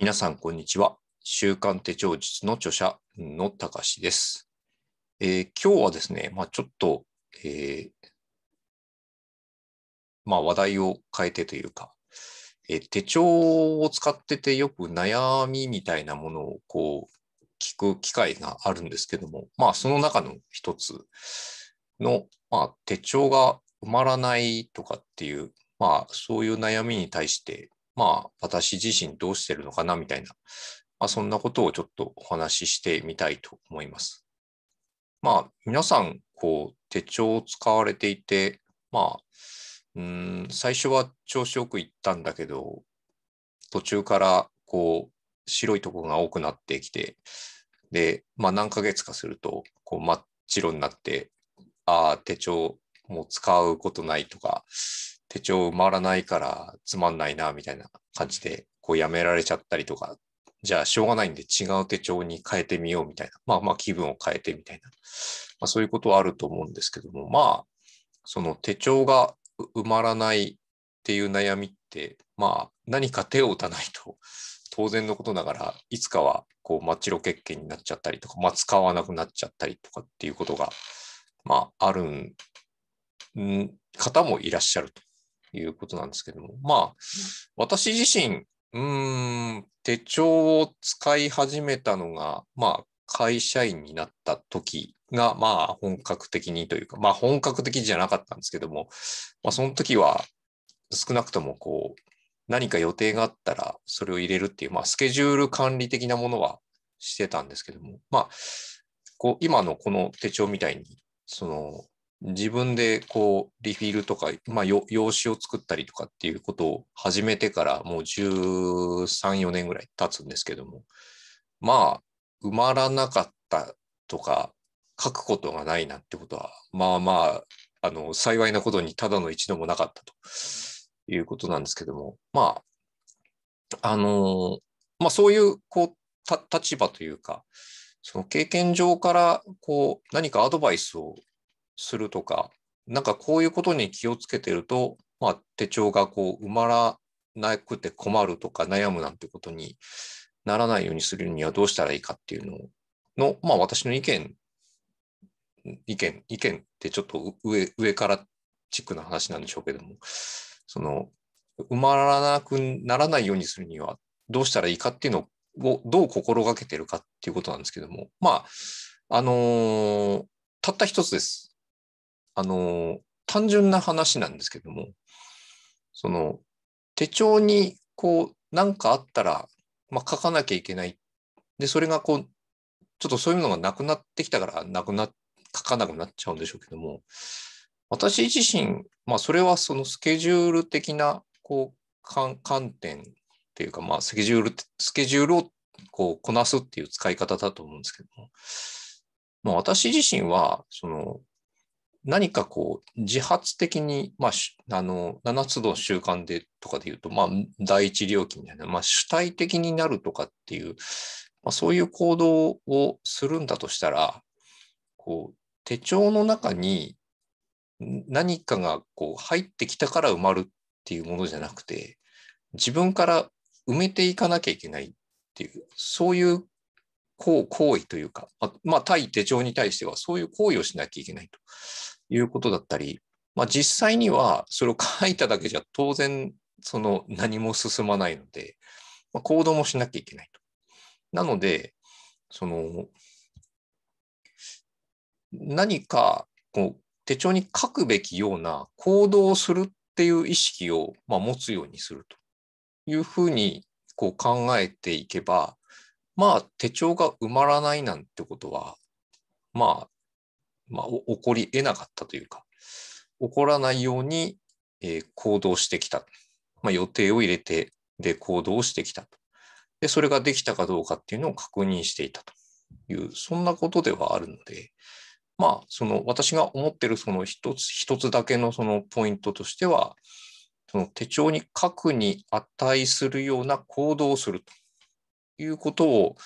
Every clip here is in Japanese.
皆さん、こんにちは。週刊手帳術の著者のたかしです、えー、今日はですね、まあ、ちょっと、えー、まあ、話題を変えてというか、えー、手帳を使っててよく悩みみたいなものをこう聞く機会があるんですけども、まあ、その中の一つの、まあ、手帳が埋まらないとかっていう、まあ、そういう悩みに対して、まあ、私自身どうしてるのかなみたいな、まあ、そんなことをちょっとお話ししてみたいと思います。まあ、皆さん、こう、手帳を使われていて、まあ、うん、最初は調子よく行ったんだけど、途中から、こう、白いとこが多くなってきて、で、まあ、何ヶ月かすると、こう、真っ白になって、ああ、手帳もう使うことないとか、手帳埋まらないからつまんないな、みたいな感じで、こうやめられちゃったりとか、じゃあしょうがないんで違う手帳に変えてみようみたいな、まあまあ気分を変えてみたいな、まあそういうことはあると思うんですけども、まあ、その手帳が埋まらないっていう悩みって、まあ何か手を打たないと当然のことながら、いつかはこう、街路欠権になっちゃったりとか、まあ、使わなくなっちゃったりとかっていうことが、まあ、あるん、方もいらっしゃるということなんですけども、まあ、私自身、うん、手帳を使い始めたのが、まあ、会社員になった時が、まあ、本格的にというか、まあ、本格的じゃなかったんですけども、まあ、その時は、少なくとも、こう、何か予定があったら、それを入れるっていう、まあ、スケジュール管理的なものはしてたんですけども、まあ、こう、今のこの手帳みたいに、その、自分でこうリフィールとか、まあ、用紙を作ったりとかっていうことを始めてからもう13、4年ぐらい経つんですけども、まあ、埋まらなかったとか、書くことがないなってことは、まあまあ、あの、幸いなことにただの一度もなかったということなんですけども、まあ、あの、まあそういう、こう、立場というか、その経験上から、こう、何かアドバイスをするとか、なんかこういうことに気をつけてると、まあ、手帳がこう埋まらなくて困るとか悩むなんてことにならないようにするにはどうしたらいいかっていうのの、まあ、私の意見、意見、意見ってちょっと上上からチックな話なんでしょうけども、その埋まらなくならないようにするにはどうしたらいいかっていうのをどう心がけてるかっていうことなんですけども、まあ、あのー、たった一つです。あの、単純な話なんですけども、その、手帳に、こう、何かあったら、まあ、書かなきゃいけない。で、それがこう、ちょっとそういうのがなくなってきたから、なくな、書かなくなっちゃうんでしょうけども、私自身、まあ、それはそのスケジュール的な、こう、観点っていうか、まあ、スケジュール、スケジュールをこうこなすっていう使い方だと思うんですけども、まあ、私自身は、その、何かこう自発的に、まあ、あの7つの習慣でとかで言うと、まあ、第一料金たいない、まあ、主体的になるとかっていう、まあ、そういう行動をするんだとしたらこう手帳の中に何かがこう入ってきたから埋まるっていうものじゃなくて自分から埋めていかなきゃいけないっていうそういう行為というか、まあ、対手帳に対してはそういう行為をしなきゃいけないと。いうことだったり、まあ、実際にはそれを書いただけじゃ当然その何も進まないので、まあ、行動もしなきゃいけないと。なので、その何かこう手帳に書くべきような行動をするっていう意識を、ま持つようにするというふうにこう考えていけば、まあ手帳が埋まらないなんてことは、まあまあ、起こり得なかったというか、起こらないように、えー、行動してきた。まあ、予定を入れて、で、行動してきたで、それができたかどうかっていうのを確認していたという、そんなことではあるので、まあ、その私が思ってるその一つ一つだけのそのポイントとしては、その手帳に書くに値するような行動をするということを、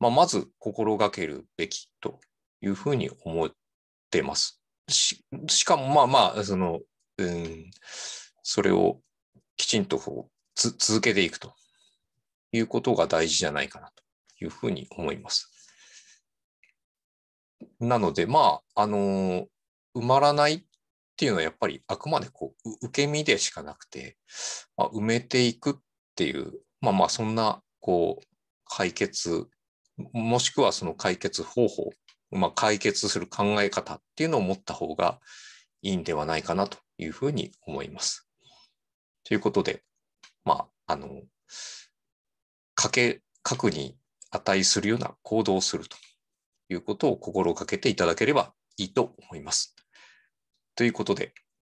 まあ、まず心がけるべきというふうに思っってます。ししかもまあまあ、その、うん、それをきちんとこうつ続けていくということが大事じゃないかなというふうに思います。なので、まあ、あのー、埋まらないっていうのはやっぱりあくまでこう受け身でしかなくて、まあ、埋めていくっていう、まあまあそんなこう解決、もしくはその解決方法まあ、解決する考え方っていうのを持った方がいいんではないかなというふうに思います。ということで、まあ、あの、かけ、核に値するような行動をするということを心がけていただければいいと思います。ということで、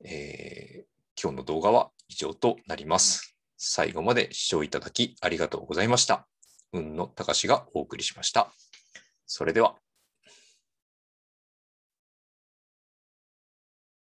えー、今日の動画は以上となります。最後まで視聴いただきありがとうございました。運の高しがお送りしました。それでは。